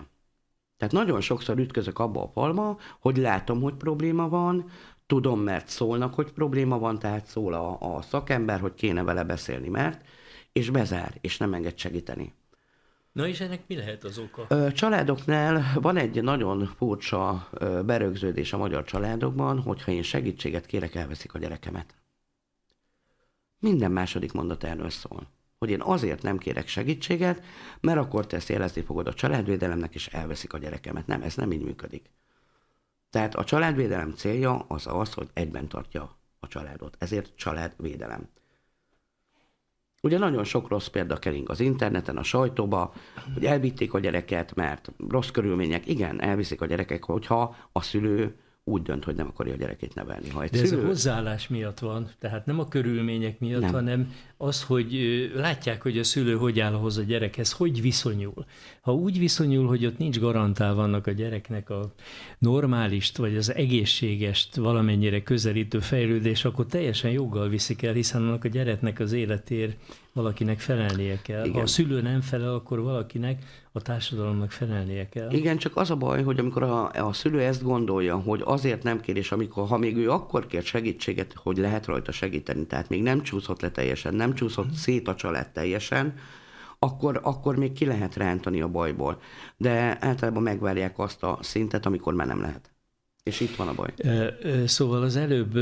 Tehát nagyon sokszor ütközök abba a falba, hogy látom, hogy probléma van, tudom, mert szólnak, hogy probléma van, tehát szól a, a szakember, hogy kéne vele beszélni, mert, és bezár, és nem enged segíteni. Na és ennek mi lehet az oka? Családoknál van egy nagyon furcsa berögződés a magyar családokban, hogyha én segítséget kérek, elveszik a gyerekemet. Minden második mondat erről szól hogy én azért nem kérek segítséget, mert akkor te ezt jelezni fogod a családvédelemnek, és elveszik a gyerekemet. Nem, ez nem így működik. Tehát a családvédelem célja az az, hogy egyben tartja a családot. Ezért családvédelem. Ugye nagyon sok rossz példa kering az interneten, a sajtóba, hogy elvitték a gyereket, mert rossz körülmények. Igen, elviszik a gyerekek, hogyha a szülő úgy dönt, hogy nem akarja a gyerekét nevelni. Ha egy De ez szülő... a hozzáállás miatt van, tehát nem a körülmények miatt, nem. hanem az, hogy látják, hogy a szülő hogy áll ahhoz a gyerekhez, hogy viszonyul. Ha úgy viszonyul, hogy ott nincs garantálva annak a gyereknek a normálist, vagy az egészségest valamennyire közelítő fejlődés, akkor teljesen joggal viszik el, hiszen annak a gyereknek az életér valakinek felelnie kell. Igen. Ha a szülő nem felel, akkor valakinek a társadalomnak felelnie kell. Igen, csak az a baj, hogy amikor a, a szülő ezt gondolja, hogy azért nem kér, és amikor, ha még ő akkor kér segítséget, hogy lehet rajta segíteni, tehát még nem csúszott le teljesen, nem csúszott szét a család teljesen, akkor, akkor még ki lehet rántani a bajból. De általában megvárják azt a szintet, amikor már nem lehet. És itt van a baj. Szóval az előbb,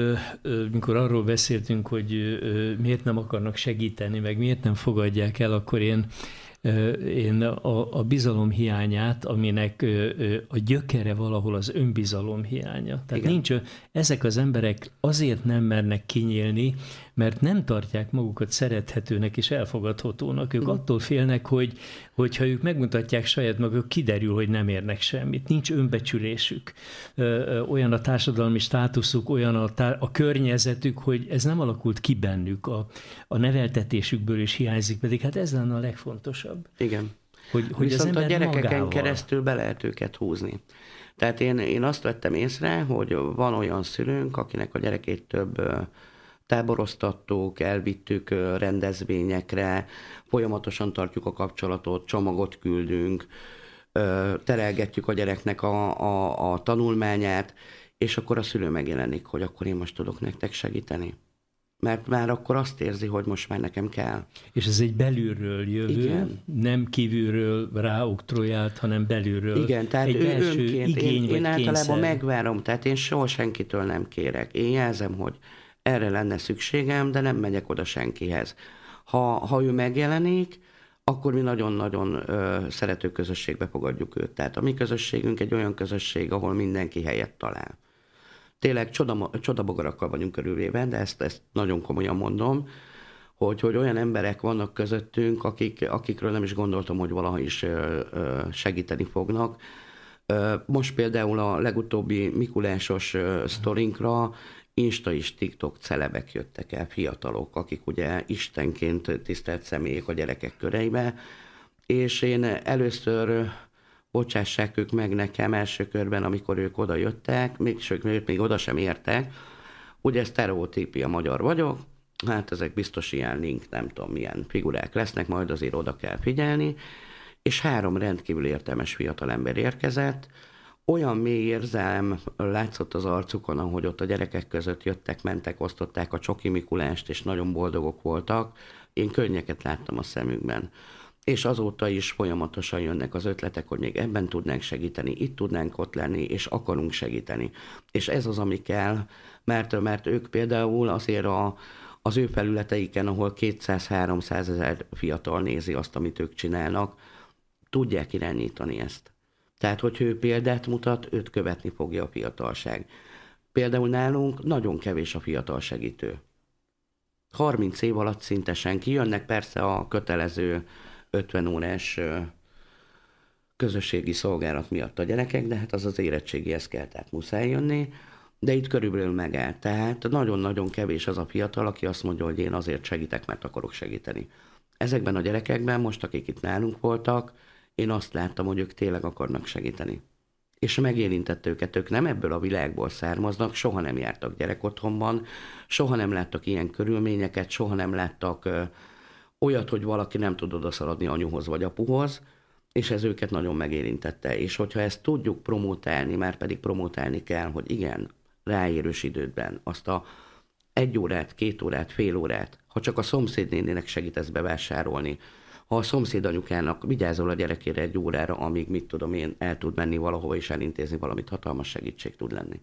mikor arról beszéltünk, hogy miért nem akarnak segíteni, meg miért nem fogadják el, akkor én én a, a bizalom hiányát, aminek a gyökere valahol az önbizalom hiánya. Tehát Igen. nincs, ezek az emberek azért nem mernek kinyílni, mert nem tartják magukat szerethetőnek és elfogadhatónak. Ők mhm. attól félnek, hogy hogyha ők megmutatják saját maguk, kiderül, hogy nem érnek semmit. Nincs önbecsülésük. Olyan a társadalmi státuszuk, olyan a, tá- a környezetük, hogy ez nem alakult ki bennük. A, a neveltetésükből is hiányzik, pedig hát ez lenne a legfontosabb. Igen. Hogy, hogy Viszont az a gyerekeken magával... keresztül be lehet őket húzni. Tehát én, én azt vettem észre, hogy van olyan szülőnk, akinek a gyerekét több táboroztattuk, elvittük rendezvényekre, folyamatosan tartjuk a kapcsolatot, csomagot küldünk, terelgetjük a gyereknek a, a, a tanulmányát, és akkor a szülő megjelenik, hogy akkor én most tudok nektek segíteni mert már akkor azt érzi, hogy most már nekem kell. És ez egy belülről jövő, Igen. nem kívülről ráoktrojált, hanem belülről. Igen, tehát egy ő önként, igény én, én általában kényszer. megvárom, tehát én soha senkitől nem kérek. Én jelzem, hogy erre lenne szükségem, de nem megyek oda senkihez. Ha, ha ő megjelenik, akkor mi nagyon-nagyon ö, szerető közösségbe fogadjuk őt. Tehát a mi közösségünk egy olyan közösség, ahol mindenki helyet talál. Tényleg csoda, csodabogarakkal vagyunk körülvéve, de ezt, ezt nagyon komolyan mondom, hogy, hogy olyan emberek vannak közöttünk, akik, akikről nem is gondoltam, hogy valaha is ö, ö, segíteni fognak. Most például a legutóbbi Mikulásos sztorinkra Insta és TikTok celebek jöttek el, fiatalok, akik ugye istenként tisztelt személyek a gyerekek köreibe, és én először bocsássák ők meg nekem első körben, amikor ők oda jöttek, még, sőt, még, még oda sem értek, ez a magyar vagyok, hát ezek biztos ilyen link, nem tudom milyen figurák lesznek, majd azért oda kell figyelni, és három rendkívül értelmes fiatalember érkezett, olyan mély érzelem látszott az arcukon, ahogy ott a gyerekek között jöttek, mentek, osztották a Csoki Mikulást, és nagyon boldogok voltak. Én könnyeket láttam a szemükben. És azóta is folyamatosan jönnek az ötletek, hogy még ebben tudnánk segíteni, itt tudnánk ott lenni, és akarunk segíteni. És ez az, ami kell, mert, mert ők például azért a, az ő felületeiken, ahol 200-300 ezer fiatal nézi azt, amit ők csinálnak, tudják irányítani ezt. Tehát, hogy ő példát mutat, őt követni fogja a fiatalság. Például nálunk nagyon kevés a fiatal segítő. 30 év alatt szinte senki. Jönnek persze a kötelező 50 órás közösségi szolgálat miatt a gyerekek, de hát az az érettségihez kell, tehát muszáj jönni. De itt körülbelül megáll. Tehát nagyon-nagyon kevés az a fiatal, aki azt mondja, hogy én azért segítek, mert akarok segíteni. Ezekben a gyerekekben, most akik itt nálunk voltak, én azt láttam, hogy ők tényleg akarnak segíteni. És megérintett őket, ők nem ebből a világból származnak, soha nem jártak gyerekotthonban, soha nem láttak ilyen körülményeket, soha nem láttak ö, olyat, hogy valaki nem tud odaszaladni anyuhoz vagy apuhoz, és ez őket nagyon megérintette. És hogyha ezt tudjuk promotálni, már pedig promotálni kell, hogy igen, ráérős időben, azt a egy órát, két órát, fél órát, ha csak a szomszédnénének segítesz bevásárolni, ha a szomszéd anyukának vigyázol a gyerekére egy órára, amíg mit tudom én, el tud menni valahova és elintézni valamit, hatalmas segítség tud lenni.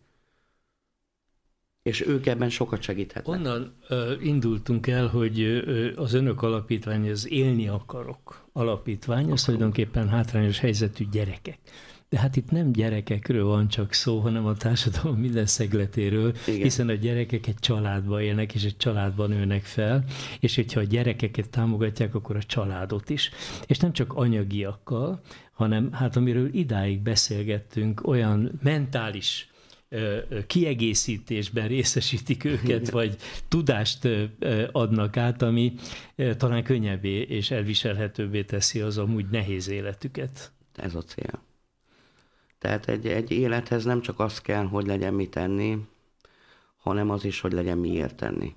És ők ebben sokat segíthetnek. Onnan uh, indultunk el, hogy uh, az önök alapítvány, az Élni Akarok alapítvány, az tulajdonképpen hátrányos helyzetű gyerekek. De hát itt nem gyerekekről van csak szó, hanem a társadalom minden szegletéről, Igen. hiszen a gyerekek egy családban élnek, és egy családban nőnek fel, és hogyha a gyerekeket támogatják, akkor a családot is. És nem csak anyagiakkal, hanem hát amiről idáig beszélgettünk, olyan mentális kiegészítésben részesítik őket, vagy tudást adnak át, ami talán könnyebbé és elviselhetőbbé teszi az amúgy nehéz életüket. Ez a cél. Tehát egy, egy élethez nem csak az kell, hogy legyen mit tenni, hanem az is, hogy legyen miért tenni.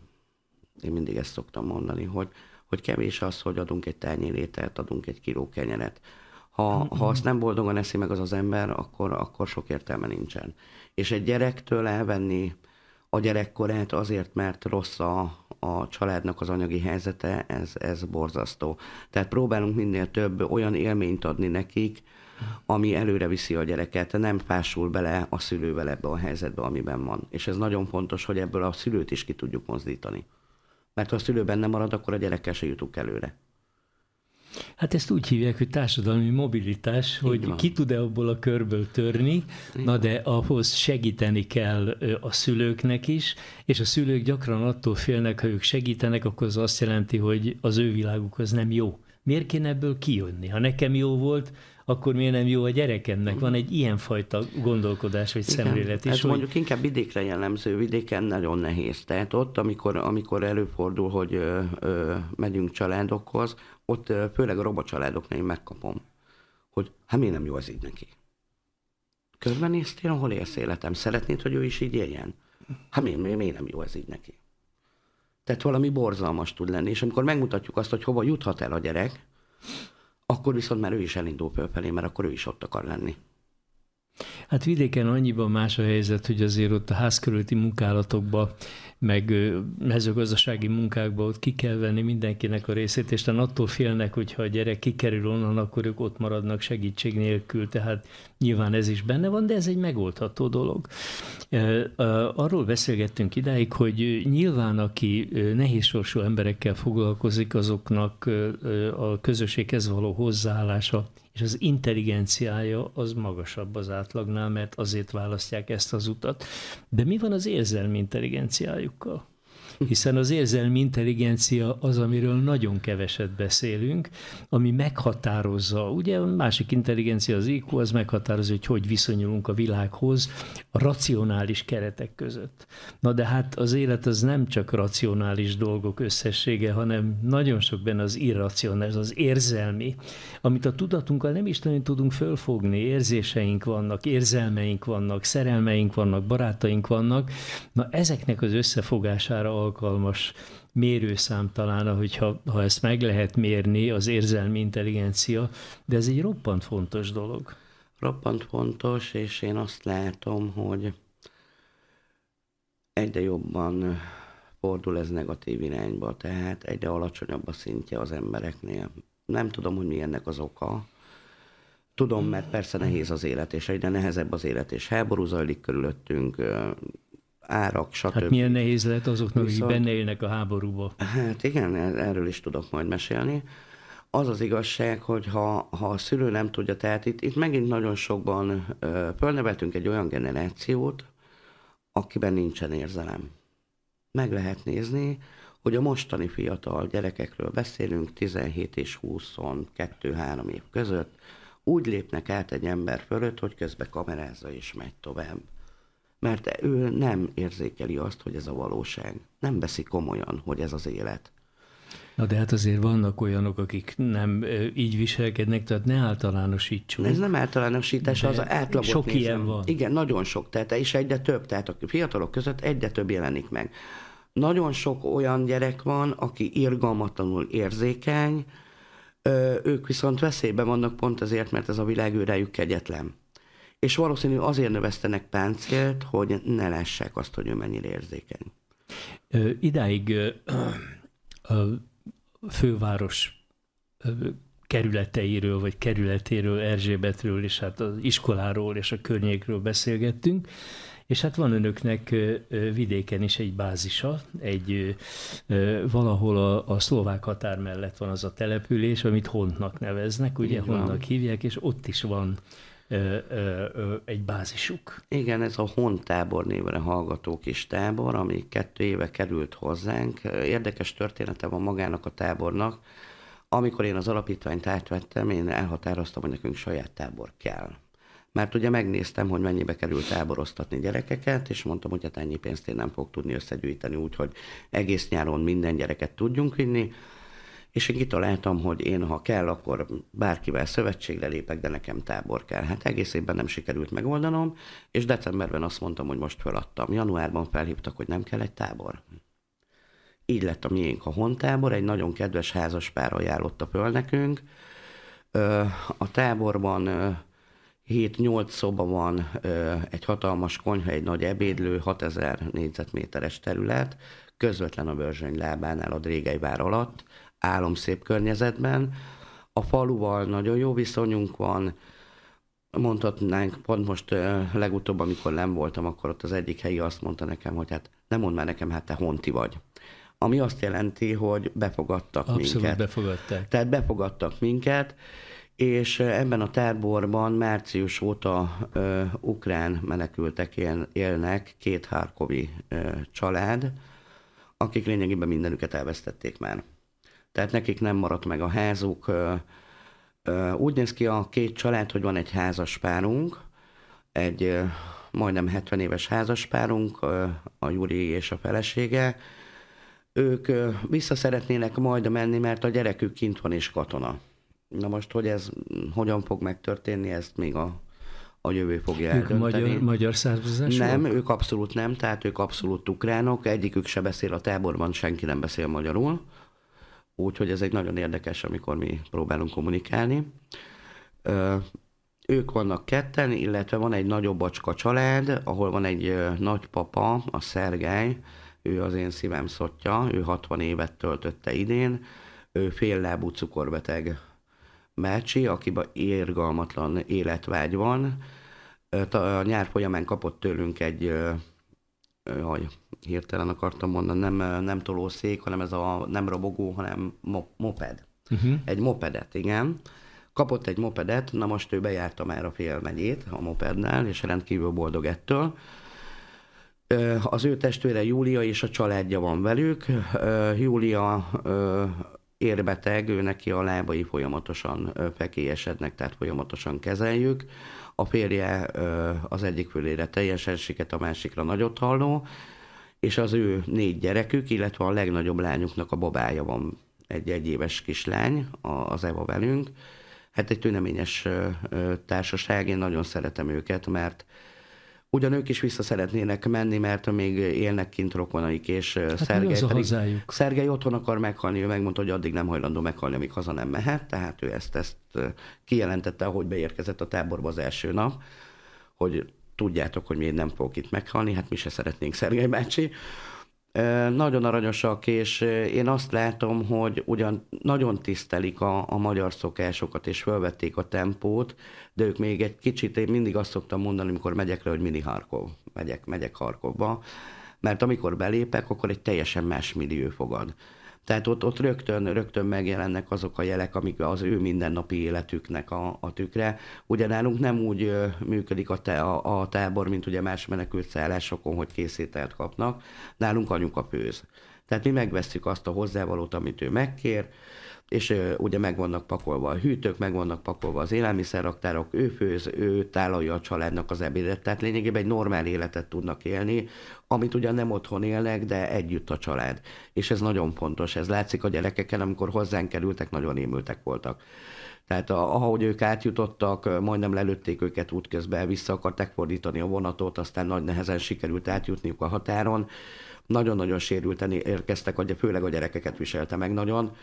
Én mindig ezt szoktam mondani, hogy, hogy kevés az, hogy adunk egy tányér ételt, adunk egy kiló kenyeret. Ha, ha azt nem boldogan eszi meg az az ember, akkor, akkor sok értelme nincsen. És egy gyerektől elvenni a gyerekkorát azért, mert rossz a, a családnak az anyagi helyzete, ez, ez borzasztó. Tehát próbálunk minél több olyan élményt adni nekik, ami előre viszi a gyereket, nem pásul bele a szülővel ebbe a helyzetbe, amiben van. És ez nagyon fontos, hogy ebből a szülőt is ki tudjuk mozdítani. Mert ha a szülő benne marad, akkor a gyerekkel se jutunk előre. Hát ezt úgy hívják, hogy társadalmi mobilitás, Így hogy van. ki tud-e abból a körből törni, Így na de ahhoz segíteni kell a szülőknek is, és a szülők gyakran attól félnek, ha ők segítenek, akkor az azt jelenti, hogy az ő világuk az nem jó. Miért kéne ebből kijönni? Ha nekem jó volt, akkor miért nem jó a gyerekemnek? Van egy ilyenfajta gondolkodás vagy Igen, szemlélet is. Ez hogy... mondjuk inkább vidékre jellemző, vidéken nagyon nehéz. Tehát ott, amikor, amikor előfordul, hogy ö, ö, megyünk családokhoz, ott ö, főleg a roma családoknál én megkapom, hogy hát miért nem jó az így neki? Körbenéztél, hol élsz életem? Szeretnéd, hogy ő is így éljen? Hát miért, miért, miért nem jó ez így neki? Tehát valami borzalmas tud lenni, és amikor megmutatjuk azt, hogy hova juthat el a gyerek, akkor viszont már ő is elindul pölpelni, mert akkor ő is ott akar lenni. Hát vidéken annyiban más a helyzet, hogy azért ott a házkörülti munkálatokba, meg mezőgazdasági munkákba ott ki kell venni mindenkinek a részét, és attól félnek, hogy ha a gyerek kikerül onnan, akkor ők ott maradnak segítség nélkül, tehát nyilván ez is benne van, de ez egy megoldható dolog. Arról beszélgettünk idáig, hogy nyilván aki nehézsorsú emberekkel foglalkozik, azoknak a közösséghez való hozzáállása és az intelligenciája az magasabb az átlagnál, mert azért választják ezt az utat. De mi van az érzelmi intelligenciájukkal? hiszen az érzelmi intelligencia az, amiről nagyon keveset beszélünk, ami meghatározza, ugye a másik intelligencia az IQ, az meghatározza, hogy hogy viszonyulunk a világhoz a racionális keretek között. Na de hát az élet az nem csak racionális dolgok összessége, hanem nagyon sok benne az irracionális, az érzelmi, amit a tudatunkkal nem is nagyon tudunk fölfogni, érzéseink vannak, érzelmeink vannak, szerelmeink vannak, barátaink vannak, na ezeknek az összefogására alkalmas mérőszám talán, hogyha ha ezt meg lehet mérni, az érzelmi intelligencia, de ez egy roppant fontos dolog. Roppant fontos, és én azt látom, hogy egyre jobban fordul ez negatív irányba, tehát egyre alacsonyabb a szintje az embereknél. Nem tudom, hogy mi ennek az oka. Tudom, mert persze nehéz az élet, és egyre nehezebb az élet, és háború zajlik körülöttünk, árak, hát stb. Hát milyen nehéz lehet azoknak, akik benne élnek a háborúba. Hát igen, er- erről is tudok majd mesélni. Az az igazság, hogy ha, ha a szülő nem tudja, tehát itt, itt megint nagyon sokban fölneveltünk egy olyan generációt, akiben nincsen érzelem. Meg lehet nézni, hogy a mostani fiatal gyerekekről beszélünk, 17 és 22-3 év között, úgy lépnek át egy ember fölött, hogy közben kamerázza és megy tovább mert ő nem érzékeli azt, hogy ez a valóság. Nem veszi komolyan, hogy ez az élet. Na de hát azért vannak olyanok, akik nem így viselkednek, tehát ne általánosítsunk. Ez nem általánosítás, de az átlagot Sok nézem. ilyen van. Igen, nagyon sok, tehát és egyre több, tehát a fiatalok között egyre több jelenik meg. Nagyon sok olyan gyerek van, aki irgalmatlanul érzékeny, ők viszont veszélyben vannak pont azért, mert ez a világ őrejük kegyetlen és valószínű azért növesztenek páncélt, hogy ne lássák azt, hogy ő mennyire érzékeny. Ö, idáig ö, ö, főváros ö, kerületeiről, vagy kerületéről, Erzsébetről, és hát az iskoláról és a környékről beszélgettünk, és hát van önöknek vidéken is egy bázisa, egy valahol a, a szlovák határ mellett van az a település, amit Hontnak neveznek, ugye Hontnak hívják, és ott is van egy bázisuk. Igen, ez a HON tábor névre hallgató kis tábor, ami kettő éve került hozzánk. Érdekes története van magának a tábornak. Amikor én az alapítványt átvettem, én elhatároztam, hogy nekünk saját tábor kell mert ugye megnéztem, hogy mennyibe került táboroztatni gyerekeket, és mondtam, hogy hát ennyi pénzt én nem fog tudni összegyűjteni, úgyhogy egész nyáron minden gyereket tudjunk vinni és én kitaláltam, hogy én, ha kell, akkor bárkivel szövetségre lépek, de nekem tábor kell. Hát egész évben nem sikerült megoldanom, és decemberben azt mondtam, hogy most feladtam. Januárban felhívtak, hogy nem kell egy tábor. Így lett a miénk a hontábor, egy nagyon kedves házas pár ajánlotta föl nekünk. A táborban 7-8 szoba van, egy hatalmas konyha, egy nagy ebédlő, 6000 négyzetméteres terület, közvetlen a Börzsöny lábánál a vár alatt, szép környezetben. A faluval nagyon jó viszonyunk van, mondhatnánk, pont most legutóbb, amikor nem voltam, akkor ott az egyik helyi azt mondta nekem, hogy hát nem mondd már nekem, hát te honti vagy. Ami azt jelenti, hogy befogadtak Abszolút minket. befogadták. Tehát befogadtak minket, és ebben a táborban március óta ö, ukrán menekültek él, élnek, két hárkovi ö, család, akik lényegében mindenüket elvesztették már tehát nekik nem maradt meg a házuk. Úgy néz ki a két család, hogy van egy házas párunk, egy majdnem 70 éves párunk a Júri és a felesége. Ők vissza szeretnének majd menni, mert a gyerekük kint van és katona. Na most, hogy ez hogyan fog megtörténni, ezt még a, a jövő fogja ők eldönteni. magyar, magyar származásúak? Nem, ők abszolút nem, tehát ők abszolút ukránok, egyikük se beszél a táborban, senki nem beszél magyarul. Úgyhogy ez egy nagyon érdekes, amikor mi próbálunk kommunikálni. Ö, ők vannak ketten, illetve van egy nagyobb acska család, ahol van egy nagypapa, a Szergely, ő az én szívem szottya, ő 60 évet töltötte idén, ő lábú cukorbeteg Mácsi, akiben érgalmatlan életvágy van. A nyár folyamán kapott tőlünk egy jaj, hirtelen akartam mondani, nem, nem tolószék, hanem ez a nem robogó, hanem mo- moped. Uh-huh. Egy mopedet, igen. Kapott egy mopedet, na most ő bejárta már a félmegyét a mopednál, és rendkívül boldog ettől. Az ő testvére Júlia és a családja van velük. Júlia érbeteg, ő neki a lábai folyamatosan fekélyesednek, tehát folyamatosan kezeljük a férje az egyik fülére teljesen siket, a másikra nagyot halló, és az ő négy gyerekük, illetve a legnagyobb lányuknak a babája van, egy egyéves kislány, az Eva velünk. Hát egy tüneményes társaság, én nagyon szeretem őket, mert ugyan ők is vissza szeretnének menni, mert még élnek kint rokonaik, és hát Szergely pedig, hazájuk? Szergely otthon akar meghalni, ő megmondta, hogy addig nem hajlandó meghalni, amíg haza nem mehet, tehát ő ezt, ezt kijelentette, ahogy beérkezett a táborba az első nap, hogy tudjátok, hogy miért nem fogok itt meghalni, hát mi se szeretnénk Szergely bácsi. Nagyon aranyosak, és én azt látom, hogy ugyan nagyon tisztelik a, a magyar szokásokat, és felvették a tempót, de ők még egy kicsit, én mindig azt szoktam mondani, amikor megyek le, hogy mini Harkov, megyek, megyek Harkovba, mert amikor belépek, akkor egy teljesen más millió fogad. Tehát ott, ott rögtön, rögtön megjelennek azok a jelek, amik az ő mindennapi életüknek a, a tükre. Ugye nálunk nem úgy működik a, te, a, a tábor, mint ugye más menekült szállásokon, hogy készételt kapnak. Nálunk anyuka főz. Tehát mi megveszük azt a hozzávalót, amit ő megkér, és ugye meg vannak pakolva a hűtők, meg vannak pakolva az élelmiszerraktárok, ő főz, ő tálalja a családnak az ebédet, tehát lényegében egy normál életet tudnak élni, amit ugye nem otthon élnek, de együtt a család. És ez nagyon fontos, ez látszik a gyerekeken, amikor hozzánk kerültek, nagyon émültek voltak. Tehát a, ahogy ők átjutottak, majdnem lelőtték őket útközben, vissza akarták fordítani a vonatot, aztán nagy nehezen sikerült átjutniuk a határon. Nagyon-nagyon sérülten érkeztek, főleg a gyerekeket viselte meg nagyon.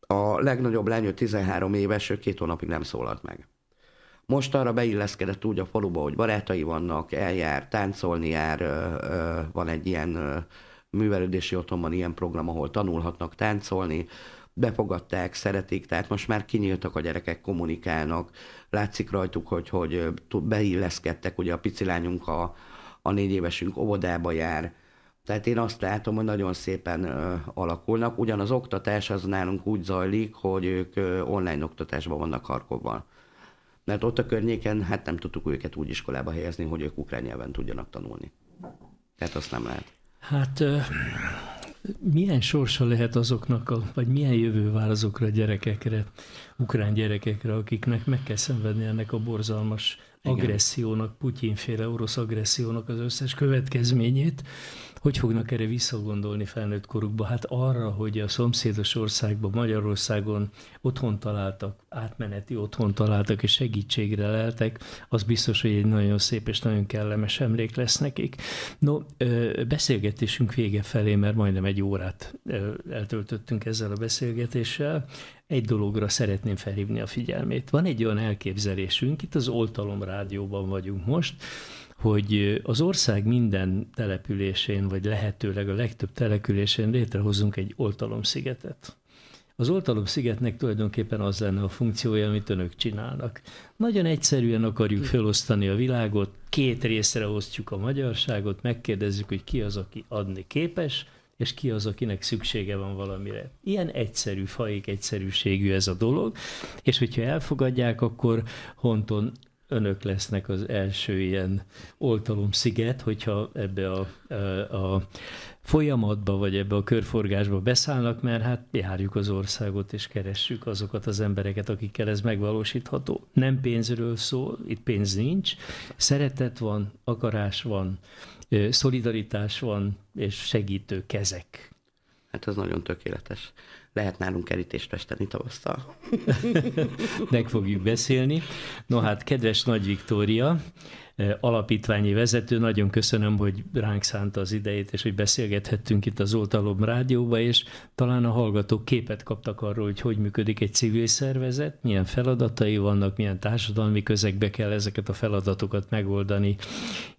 A legnagyobb lány 13 éves, ő két hónapig nem szólalt meg. Most arra beilleszkedett úgy a faluba, hogy barátai vannak, eljár, táncolni jár, van egy ilyen művelődési otthonban ilyen program, ahol tanulhatnak táncolni, befogadták, szeretik, tehát most már kinyíltak a gyerekek, kommunikálnak, látszik rajtuk, hogy, hogy beilleszkedtek, ugye a pici lányunk a, a négy évesünk óvodába jár, tehát én azt látom, hogy nagyon szépen ö, alakulnak. Ugyan az oktatás az nálunk úgy zajlik, hogy ők ö, online oktatásban vannak Harkovban mert ott a környéken hát nem tudtuk őket úgy iskolába helyezni, hogy ők ukrán nyelven tudjanak tanulni. Tehát azt nem lehet. Hát milyen sorsa lehet azoknak, a, vagy milyen jövő vár azokra a gyerekekre, ukrán gyerekekre, akiknek meg kell szenvedni ennek a borzalmas Igen. agressziónak, Putyinféle orosz agressziónak az összes következményét, hogy fognak erre visszagondolni felnőtt korukba? Hát arra, hogy a szomszédos országban, Magyarországon otthon találtak, átmeneti otthon találtak és segítségre leltek, az biztos, hogy egy nagyon szép és nagyon kellemes emlék lesz nekik. No, beszélgetésünk vége felé, mert majdnem egy órát eltöltöttünk ezzel a beszélgetéssel egy dologra szeretném felhívni a figyelmét. Van egy olyan elképzelésünk, itt az Oltalom Rádióban vagyunk most, hogy az ország minden településén, vagy lehetőleg a legtöbb településén létrehozunk egy oltalomszigetet. Az oltalomszigetnek tulajdonképpen az lenne a funkciója, amit önök csinálnak. Nagyon egyszerűen akarjuk felosztani a világot, két részre osztjuk a magyarságot, megkérdezzük, hogy ki az, aki adni képes, és ki az, akinek szüksége van valamire. Ilyen egyszerű, faik egyszerűségű ez a dolog, és hogyha elfogadják, akkor honton önök lesznek az első ilyen oltalomsziget, hogyha ebbe a, a, a folyamatba, vagy ebbe a körforgásba beszállnak, mert hát járjuk az országot, és keressük azokat az embereket, akikkel ez megvalósítható. Nem pénzről szól, itt pénz nincs, szeretet van, akarás van, szolidaritás van, és segítő kezek. Hát ez nagyon tökéletes lehet nálunk kerítést festeni tavasztal. Meg fogjuk beszélni. No hát, kedves Nagy Viktória, e, alapítványi vezető, nagyon köszönöm, hogy ránk szánta az idejét, és hogy beszélgethettünk itt az Oltalom Rádióba, és talán a hallgatók képet kaptak arról, hogy hogy működik egy civil szervezet, milyen feladatai vannak, milyen társadalmi közegbe kell ezeket a feladatokat megoldani,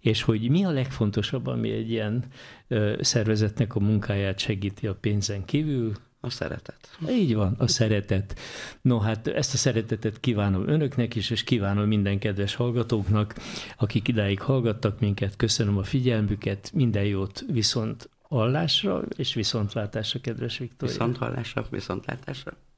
és hogy mi a legfontosabb, ami egy ilyen e, szervezetnek a munkáját segíti a pénzen kívül, a szeretet. Így van, a szeretet. No hát ezt a szeretetet kívánom önöknek is, és kívánom minden kedves hallgatóknak, akik idáig hallgattak minket. Köszönöm a figyelmüket, minden jót viszont hallásra, és viszontlátásra, kedves Viktor. Viszont hallásra, viszontlátásra.